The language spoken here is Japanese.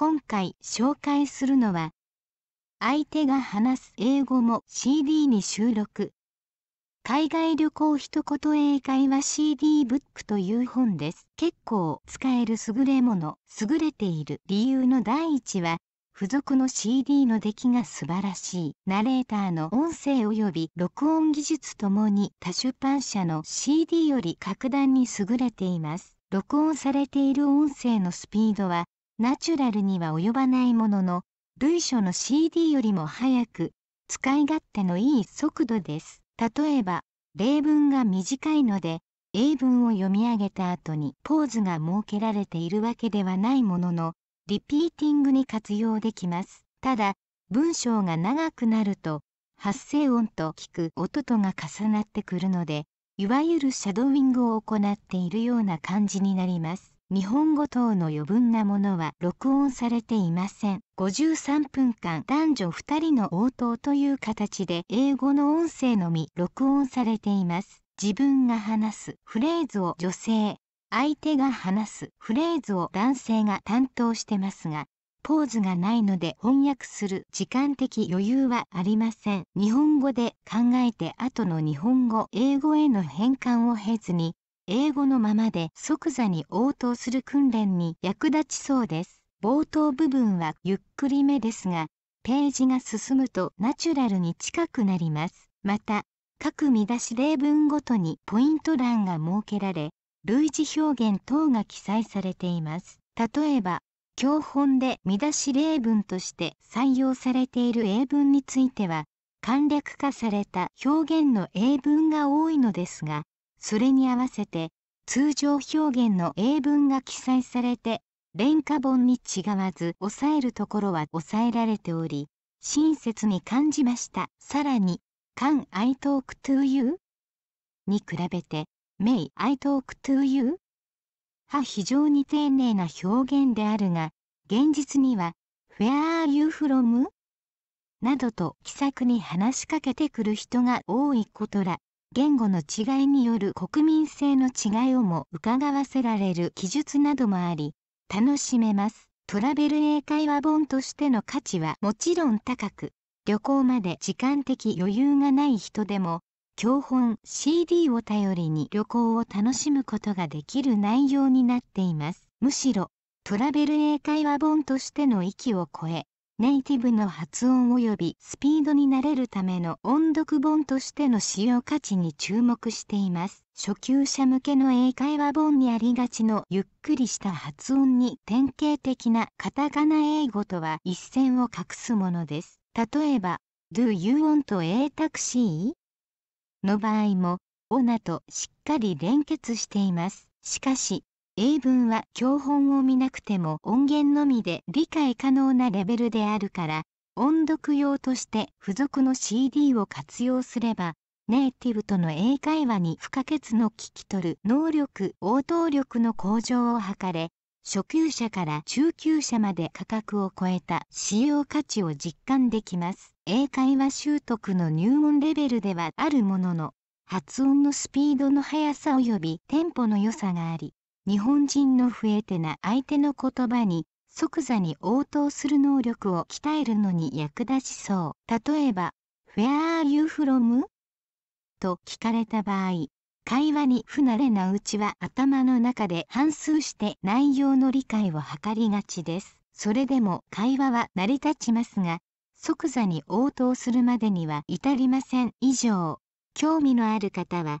今回紹介するのは相手が話す英語も CD に収録海外旅行一言英会話 CD ブックという本です結構使える優れもの優れている理由の第一は付属の CD の出来が素晴らしいナレーターの音声及び録音技術ともに他出版社の CD より格段に優れています録音されている音声のスピードはナチュラルには及ばないものの、類書の CD よりも早く、使い勝手のいい速度です。例えば、例文が短いので、英文を読み上げた後にポーズが設けられているわけではないものの、リピーティングに活用できます。ただ、文章が長くなると、発声音と聞く音とが重なってくるので、いわゆるシャドウィングを行っているような感じになります。日本語等の余分なものは録音されていません53分間男女2人の応答という形で英語の音声のみ録音されています自分が話すフレーズを女性相手が話すフレーズを男性が担当してますがポーズがないので翻訳する時間的余裕はありません日本語で考えて後の日本語英語への変換を経ずに英語のままで即座に応答する訓練に役立ちそうです冒頭部分はゆっくりめですがページが進むとナチュラルに近くなりますまた各見出し例文ごとにポイント欄が設けられ類似表現等が記載されています例えば教本で見出し例文として採用されている英文については簡略化された表現の英文が多いのですがそれに合わせて通常表現の英文が記載されて廉価本に違わず抑えるところは抑えられており親切に感じましたさらに「Can I talk to you?」に比べて「May I talk to you?」は非常に丁寧な表現であるが現実には「Where are you from?」などと気さくに話しかけてくる人が多いことら言語の違いによる国民性の違いをも伺わせられる記述などもあり楽しめますトラベル英会話本としての価値はもちろん高く旅行まで時間的余裕がない人でも教本 CD を頼りに旅行を楽しむことができる内容になっていますむしろトラベル英会話本としての域を超えネイティブの発音及びスピードに慣れるための音読本としての使用価値に注目しています。初級者向けの英会話本にありがちのゆっくりした発音に典型的なカタカナ英語とは一線を画すものです。例えば、Do you want a taxi? の場合も、オナとしっかり連結しています。しかし、英文は教本を見なくても音源のみで理解可能なレベルであるから音読用として付属の CD を活用すればネイティブとの英会話に不可欠の聞き取る能力応答力の向上を図れ初級者から中級者まで価格を超えた使用価値を実感できます。英会話習得の入門レベルではあるものの、発音のスピードの速さ及びテンポの良さがあり、日本人の不えてな相手の言葉に即座に応答する能力を鍛えるのに役立ちそう。例えば、Where are you from? と聞かれた場合、会話に不慣れなうちは頭の中で反数して内容の理解を図りがちです。それでも会話は成り立ちますが、即座に応答するまでには至りません。以上、興味のある方は